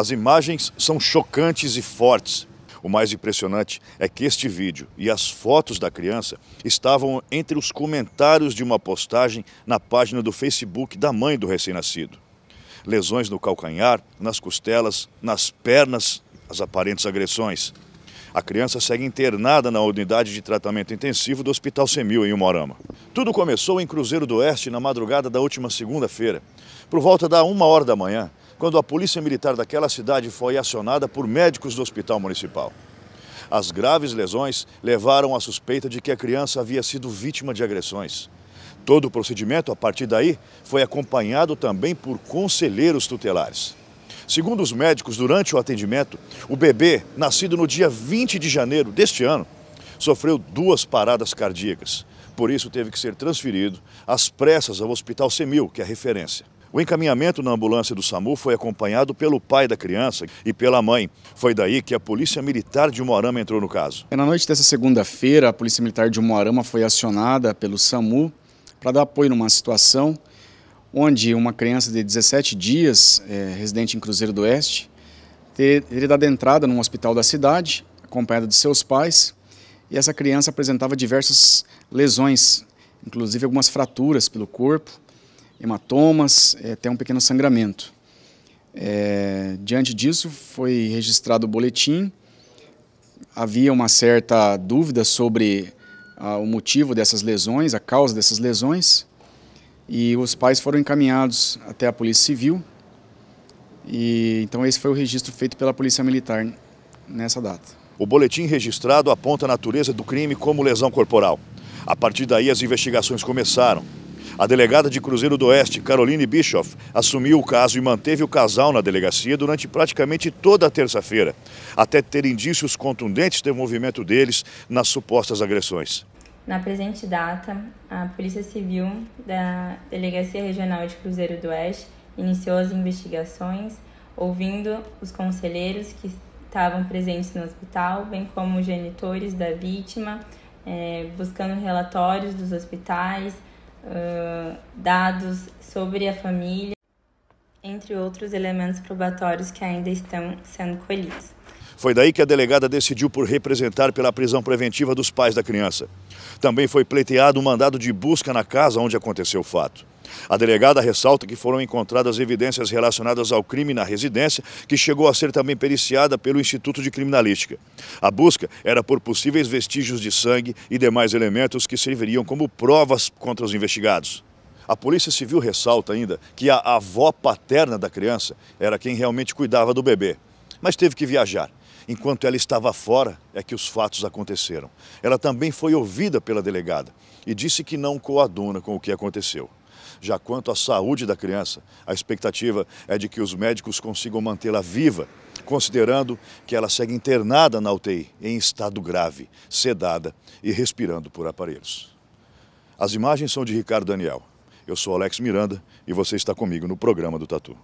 As imagens são chocantes e fortes. O mais impressionante é que este vídeo e as fotos da criança estavam entre os comentários de uma postagem na página do Facebook da mãe do recém-nascido. Lesões no calcanhar, nas costelas, nas pernas, as aparentes agressões. A criança segue internada na unidade de tratamento intensivo do Hospital Semil, em Umorama. Tudo começou em Cruzeiro do Oeste na madrugada da última segunda-feira. Por volta da uma hora da manhã, quando a polícia militar daquela cidade foi acionada por médicos do hospital municipal. As graves lesões levaram à suspeita de que a criança havia sido vítima de agressões. Todo o procedimento, a partir daí, foi acompanhado também por conselheiros tutelares. Segundo os médicos, durante o atendimento, o bebê, nascido no dia 20 de janeiro deste ano, sofreu duas paradas cardíacas. Por isso, teve que ser transferido às pressas ao Hospital Semil, que é a referência. O encaminhamento na ambulância do SAMU foi acompanhado pelo pai da criança e pela mãe. Foi daí que a Polícia Militar de Moarama entrou no caso. Na noite dessa segunda-feira, a Polícia Militar de Moarama foi acionada pelo SAMU para dar apoio numa situação onde uma criança de 17 dias, é, residente em Cruzeiro do Oeste, teria dado entrada num hospital da cidade, acompanhada de seus pais, e essa criança apresentava diversas lesões, inclusive algumas fraturas pelo corpo, hematomas, é, até um pequeno sangramento. É, diante disso, foi registrado o boletim. Havia uma certa dúvida sobre ah, o motivo dessas lesões, a causa dessas lesões, e os pais foram encaminhados até a Polícia Civil. E então esse foi o registro feito pela Polícia Militar nessa data. O boletim registrado aponta a natureza do crime como lesão corporal. A partir daí, as investigações começaram. A delegada de Cruzeiro do Oeste, Caroline Bischoff, assumiu o caso e manteve o casal na delegacia durante praticamente toda a terça-feira, até ter indícios contundentes do movimento deles nas supostas agressões. Na presente data, a Polícia Civil da Delegacia Regional de Cruzeiro do Oeste iniciou as investigações, ouvindo os conselheiros que estavam presentes no hospital, bem como os genitores da vítima, eh, buscando relatórios dos hospitais, dados sobre a família, entre outros elementos probatórios que ainda estão sendo colhidos. Foi daí que a delegada decidiu por representar pela prisão preventiva dos pais da criança. Também foi pleiteado um mandado de busca na casa onde aconteceu o fato. A delegada ressalta que foram encontradas evidências relacionadas ao crime na residência, que chegou a ser também periciada pelo Instituto de Criminalística. A busca era por possíveis vestígios de sangue e demais elementos que serviriam como provas contra os investigados. A Polícia Civil ressalta ainda que a avó paterna da criança era quem realmente cuidava do bebê, mas teve que viajar. Enquanto ela estava fora, é que os fatos aconteceram. Ela também foi ouvida pela delegada e disse que não coaduna com o que aconteceu. Já quanto à saúde da criança, a expectativa é de que os médicos consigam mantê-la viva, considerando que ela segue internada na UTI em estado grave, sedada e respirando por aparelhos. As imagens são de Ricardo Daniel. Eu sou Alex Miranda e você está comigo no programa do Tatu.